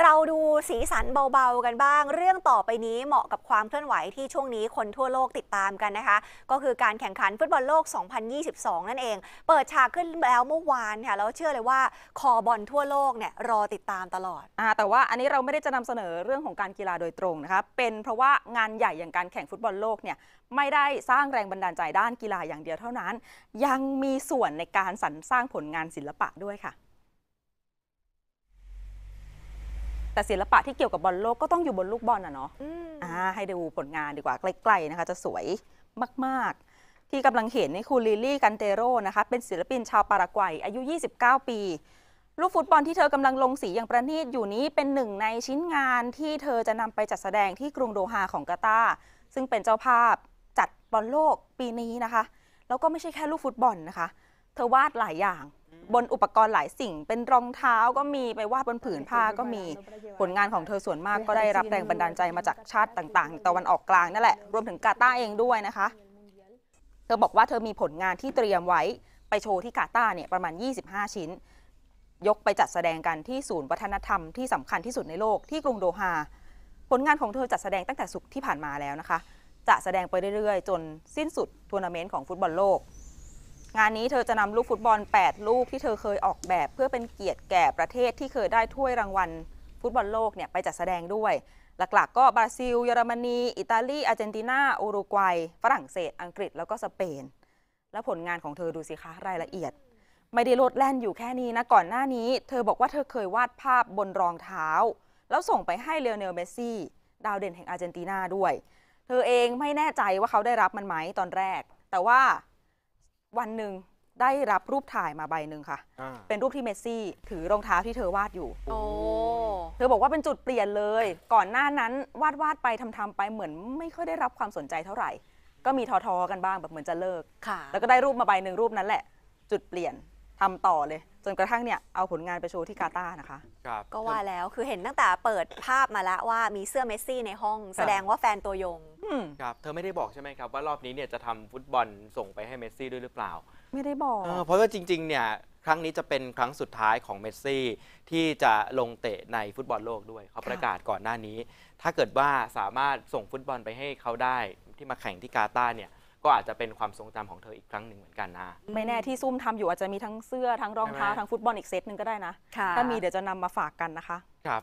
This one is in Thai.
เราดูสีสันเบาๆกันบ้าง เรื่องต่อไปนี้เหมาะกับความเคลื่อนไหวที่ช่วงนี้คนทั่วโลกติดตามกันนะคะ ก็คือการแข่งขันฟุตบอลโลก 2022 นั่นเอง เปิดฉากขึ้นแล้วเมื่อวานค่ะแล้ว เชื่อเลยว่าคอบอลทั่วโลกเนี่ยรอติดตามตลอดอ่าแต่ว่าอันนี้เราไม่ได้จะนำเสนอเรื่องของการกีฬาโดยตรงนะคะเป็นเพราะว่างานใหญ่อย่างการแข่งฟุตบอลโลกเนี่ยไม่ได้สร้างแรงบันดาลใจด้านกีฬาอย่างเดียวเท่านั้น ยังมีส่วนในการสรรสร้างผลงานศิลปะด้วยค่ะแต่ศิลปะที่เกี่ยวกับบอลโลกก็ต้องอยู่บนลูกบอลนะเนาะอ่า ให้ดูผลงานดีกว่าใกล้ๆนะคะ จะสวยมากๆ ที่กำลังเห็นนี่คือลิลี่กันเตโรนะคะ เป็นศิลปินชาวปารากวัย อายุ 29 ปี ลูกฟุตบอลที่เธอกำลังลงสีอย่างประณีตอยู่นี้เป็นหนึ่งในชิ้นงานที่เธอจะนำไปจัดแสดงที่กรุงโดฮาของกาตาซึ่งเป็นเจ้าภาพจัดบอลโลกปีนี้นะคะแล้วก็ไม่ใช่แค่ลูกฟุตบอลนะคะ เธอวาดหลายอย่างบนอุปกรณ์หลายสิ่งเป็นรองเท้าก็มีไปวาดบนผืนผ้าก็มีผลงานของเธอส่วนมากก็ได้รับแรงบันดาลใจมาจากชาติต่างๆ ตะวันออกกลางนั่นแหละรวมถึงกาตาเองด้วยนะคะ เธอบอกว่าเธอมีผลงานที่เตรียมไว้ไปโชว์ที่กาตาเนี่ย ประมาณ 25 ชิ้น ยกไปจัดแสดงกันที่ศูนย์วัฒนธรรมที่สำคัญที่สุดในโลกที่กรุงโดฮาผลงานของเธอจัดแสดงตั้งแต่สุกที่ผ่านมาแล้วนะคะจะแสดงไปเรื่อยๆ จนสิ้นสุดทัวร์นาเมนต์ของฟุตบอลโลกงานนี้เธอจะนำลูกฟุตบอล 8 ลูกที่เธอเคยออกแบบ เพื่อเป็นเกียรติแก่ประเทศที่เคยได้ถ้วยรางวัลฟุตบอลโลกเนี่ยไปจัดแสดงด้วย หลักๆ ก็บราซิลเยอรมนี อิตาลี อาร์เจนตินาอุรุกวัย ฝรั่งเศสอังกฤษแล้วก็สเปน และผลงานของเธอดูสิคะ รายละเอียด ไม่ได้โลดแล่นอยู่แค่นี้นะก่อนหน้านี้ เธอบอกว่าเธอเคยวาดภาพบนรองเท้า แล้วส่งไปให้เลโอเนลเมสซี่ดาวเด่นแห่งอาร์เจนตินาด้วยเธอเองไม่แน่ใจว่าเขาได้รับมันไหมตอนแรก แต่ว่าวันหนึ่งได้รับรูปถ่ายมาใบหนึ่งค่ะะเป็นรูปที่เมสซี่ถือรองเท้าที่เธอวาดอยู่ โอเธอบอกว่าเป็นจุดเปลี่ยนเลย ก่อนหน้านั้นวาดวาดๆไปทำๆไปเหมือนไม่ค่อยได้รับความสนใจเท่าไหร่ ก็มีทอทอกันบ้างแบบเหมือนจะเลิกค่ะ แล้วก็ได้รูปมาใบหนึ่งรูปนั้นแหละ จุดเปลี่ยนทำต่อเลยจนกระทั่งเนี่ยเอาผลงานไปโชว์ที่กาตานะคะครับก็ว่าแล้วคือเห็นตั้งแต่เปิดภาพมาแล้วว่ามีเสื้อเมสซี่ในห้องแสดงว่าแฟนตัวยงครับเธอไม่ได้บอกใช่ไหมครับว่า รอบนี้เนี่ยจะทำฟุตบอลส่งไปให้เมสซี่ด้วยหรือเปล่า ไม่ได้บอกเออเพราะว่าจริงๆ เนี่ยครั้งนี้จะเป็นครั้งสุดท้ายของเมสซี่ที่จะลงเตะในฟุตบอลโลกด้วยเขาประกาศก่อนหน้านี้ ถ้าเกิดว่าสามารถส่งฟุตบอลไปให้เขาได้ ที่มาแข่งที่กาตาร์เนี่ยก็อาจจะเป็นความทรงจำของเธออีกครั้งหนึ่งเหมือนกันนะไม่แน่ที่ซุ่มทำอยู่อาจจะมีทั้งเสื้อทั้งรองเท้าทั้งฟุตบอลอีกเซตหนึ่งก็ได้นะะถ้ามีเดี๋ยวจะนำมาฝากกันนะคะครับ